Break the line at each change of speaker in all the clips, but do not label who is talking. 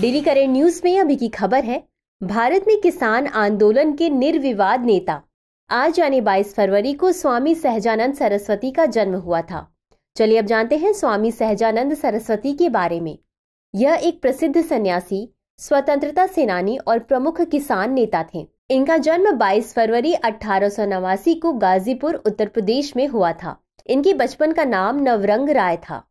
daily current news में अभी की खबर है भारत में किसान आंदोलन के निर्विवाद नेता आज यानी 22 फरवरी को स्वामी सहजानंद सरस्वती का जन्म हुआ था चलिए अब जानते हैं स्वामी सहजानंद सरस्वती के बारे में यह एक प्रसिद्ध सन्यासी स्वतंत्रता सेनानी और प्रमुख किसान नेता थे इनका जन्म 22 फरवरी अठारह को गाजीपुर उत्तर प्रदेश में हुआ था इनके बचपन का नाम नवरंग राय था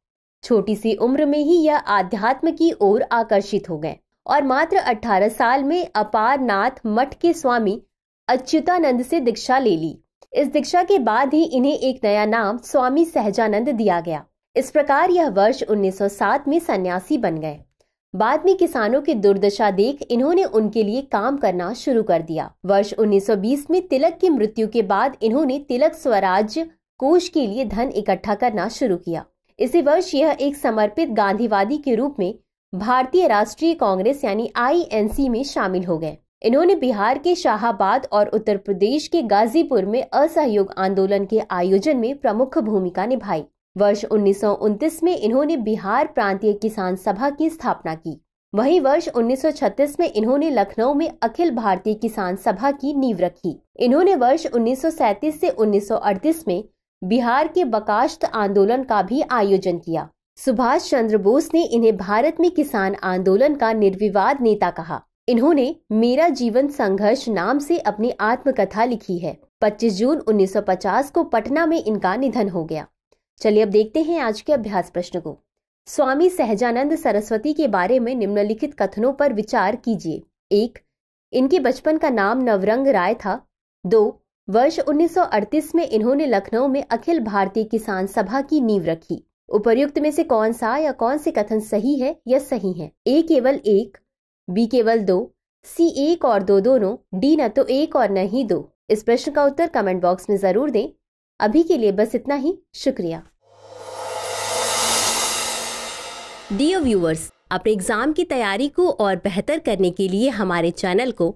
छोटी सी उम्र में ही यह आध्यात्म की ओर आकर्षित हो गए और मात्र 18 साल में अपार नाथ मठ के स्वामी अच्युतानंद से दीक्षा ले ली इस दीक्षा के बाद ही इन्हें एक नया नाम स्वामी सहजानंद दिया गया इस प्रकार यह वर्ष 1907 में सन्यासी बन गए बाद में किसानों की दुर्दशा देख इन्होंने उनके लिए काम करना शुरू कर दिया वर्ष 1920 में तिलक की मृत्यु के बाद इन्होंने तिलक स्वराज्य कोष के लिए धन इकट्ठा करना शुरू किया इसी वर्ष यह एक समर्पित गांधीवादी के रूप में भारतीय राष्ट्रीय कांग्रेस यानी आईएनसी में शामिल हो गए इन्होंने बिहार के शाहबाद और उत्तर प्रदेश के गाजीपुर में असहयोग आंदोलन के आयोजन में प्रमुख भूमिका निभाई वर्ष उन्नीस में इन्होंने बिहार प्रांतीय किसान सभा की स्थापना की वहीं वर्ष 1936 में इन्होंने लखनऊ में अखिल भारतीय किसान सभा की नींव रखी इन्होंने वर्ष 1937 से 1938 में बिहार के बकाश्त आंदोलन का भी आयोजन किया सुभाष चंद्र बोस ने इन्हें भारत में किसान आंदोलन का निर्विवाद नेता कहा इन्होंने मेरा जीवन संघर्ष नाम से अपनी आत्मकथा लिखी है 25 जून 1950 को पटना में इनका निधन हो गया चलिए अब देखते हैं आज के अभ्यास प्रश्न को स्वामी सहजानंद सरस्वती के बारे में निम्नलिखित कथनों पर विचार कीजिए एक इनके बचपन का नाम नवरंग राय था दो वर्ष 1938 में इन्होंने लखनऊ में अखिल भारतीय किसान सभा की नींव रखी उपर्युक्त में से कौन सा या कौन से कथन सही है या सही है ए केवल एक बी केवल दो सी एक और दो दोनों डी न तो एक और न ही दो इस प्रश्न का उत्तर कमेंट बॉक्स में जरूर दें अभी के लिए बस इतना ही शुक्रिया डियर व्यूअर्स अपने एग्जाम की तैयारी को और बेहतर करने के लिए हमारे चैनल को